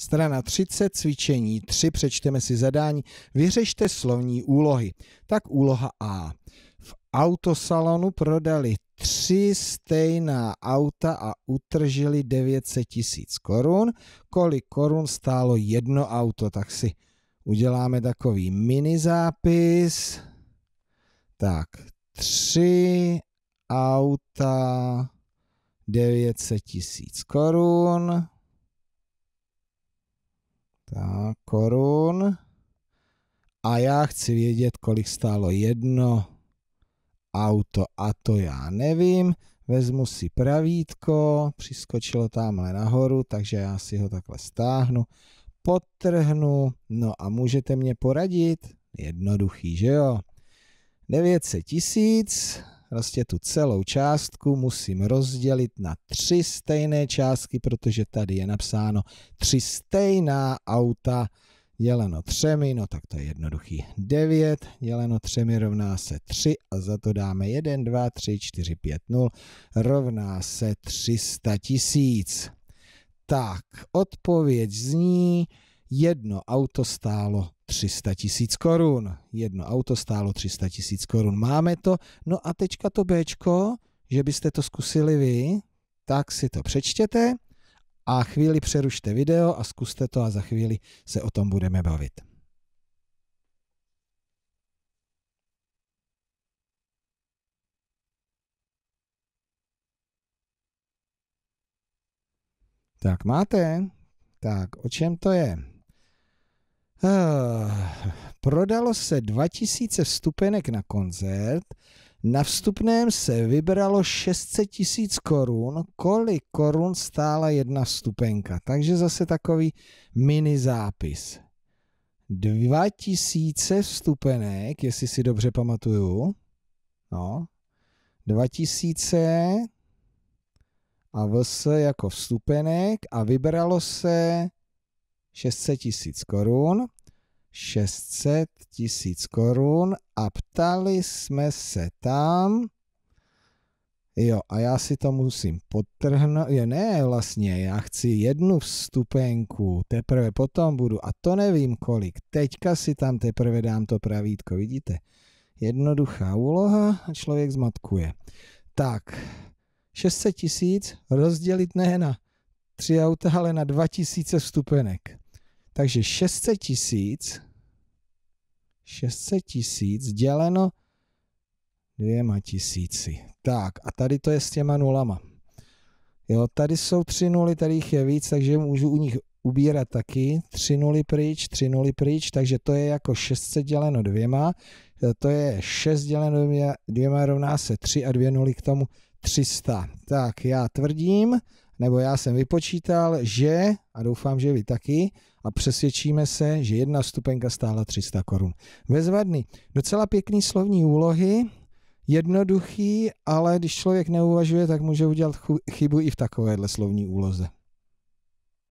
Strana 30, cvičení 3, přečteme si zadání, vyřešte slovní úlohy. Tak úloha A. V autosalonu prodali tři stejná auta a utržili 900 tisíc korun. Kolik korun stálo jedno auto, tak si uděláme takový mini zápis. Tak, tři auta 900 tisíc korun. Tak, korun. A já chci vědět, kolik stálo jedno auto a to já nevím. Vezmu si pravítko, přiskočilo tamhle nahoru, takže já si ho takhle stáhnu, potrhnu, no a můžete mě poradit? Jednoduchý, že jo? 900 tisíc, prostě tu celou částku musím rozdělit na tři stejné částky, protože tady je napsáno tři stejná auta děleno třemi, no tak to je jednoduchý. 9 děleno třemi rovná se 3 a za to dáme 1, 2, 3, 4, 5, 0 rovná se 300 tisíc. Tak, odpověď zní jedno auto stálo 300 tisíc korun. Jedno auto stálo 300 tisíc korun. Máme to. No a teďka to Bčko, že byste to zkusili vy, tak si to přečtěte a chvíli přerušte video a zkuste to a za chvíli se o tom budeme bavit. Tak máte? Tak o čem to je? Ah, prodalo se 2000 vstupenek na koncert, na vstupném se vybralo 600 tisíc korun, kolik korun stála jedna vstupenka. Takže zase takový mini zápis. 2000 vstupenek, jestli si dobře pamatuju. No. 2000 a VS jako vstupenek a vybralo se 600 tisíc korun, 600 tisíc korun a ptali jsme se tam, jo a já si to musím potrhnout. jo ne vlastně, já chci jednu vstupenku, teprve potom budu a to nevím kolik, teďka si tam teprve dám to pravítko, vidíte? Jednoduchá úloha a člověk zmatkuje. Tak, 600 tisíc rozdělit ne na tři auta, ale na 2000 vstupenek. Takže 600 tisíc 600 tisíc děleno dvěma tisíci. Tak a tady to je s těma nulama. Jo, tady jsou tři nuly, tady jich je víc, takže můžu u nich ubírat taky. Tři nuly pryč, tři nuly pryč, takže to je jako 600 děleno dvěma. To je 6 děleno dvěma, dvěma rovná se 3 a dvě nuly k tomu 300. Tak já tvrdím, nebo já jsem vypočítal, že, a doufám, že vy taky, a přesvědčíme se, že jedna stupenka stála 300 korun. Bezvadný. Docela pěkný slovní úlohy, jednoduchý, ale když člověk neuvažuje, tak může udělat chybu i v takovéhle slovní úloze.